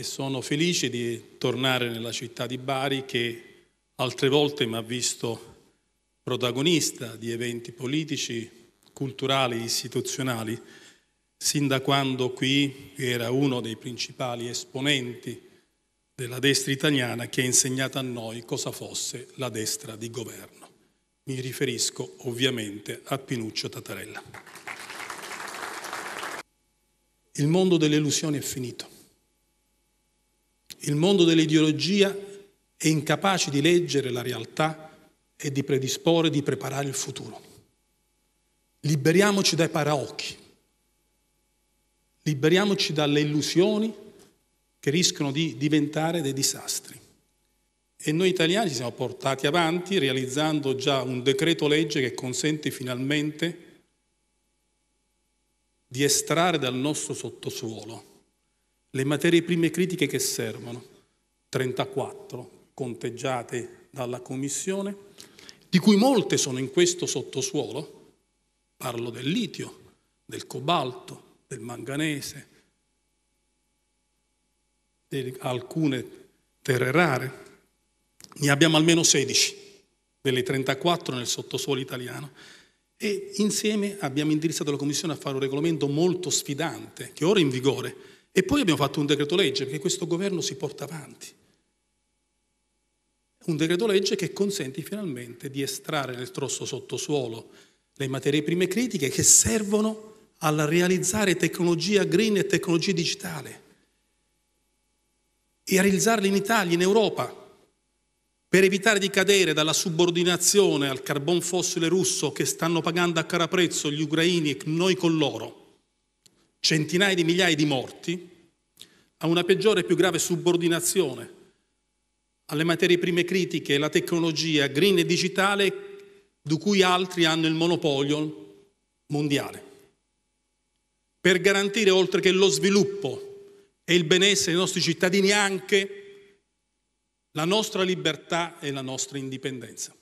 e sono felice di tornare nella città di Bari che altre volte mi ha visto protagonista di eventi politici, culturali, istituzionali, sin da quando qui era uno dei principali esponenti della destra italiana che ha insegnato a noi cosa fosse la destra di governo. Mi riferisco ovviamente a Pinuccio Tatarella. Il mondo delle illusioni è finito. Il mondo dell'ideologia è incapace di leggere la realtà e di predisporre, di preparare il futuro. Liberiamoci dai paraocchi, liberiamoci dalle illusioni che rischiano di diventare dei disastri. E noi italiani ci siamo portati avanti realizzando già un decreto legge che consente finalmente di estrarre dal nostro sottosuolo le materie prime critiche che servono, 34 conteggiate dalla Commissione, di cui molte sono in questo sottosuolo, parlo del litio, del cobalto, del manganese, di alcune terre rare, ne abbiamo almeno 16 delle 34 nel sottosuolo italiano. E insieme abbiamo indirizzato la Commissione a fare un regolamento molto sfidante, che ora è in vigore, e poi abbiamo fatto un decreto legge perché questo governo si porta avanti. Un decreto legge che consente finalmente di estrarre nel trosso sottosuolo le materie prime critiche che servono a realizzare tecnologia green e tecnologia digitale e a realizzarle in Italia, in Europa, per evitare di cadere dalla subordinazione al carbon fossile russo che stanno pagando a cara prezzo gli ucraini e noi con loro centinaia di migliaia di morti, a una peggiore e più grave subordinazione alle materie prime critiche, la tecnologia green e digitale di cui altri hanno il monopolio mondiale. Per garantire oltre che lo sviluppo e il benessere dei nostri cittadini anche la nostra libertà e la nostra indipendenza.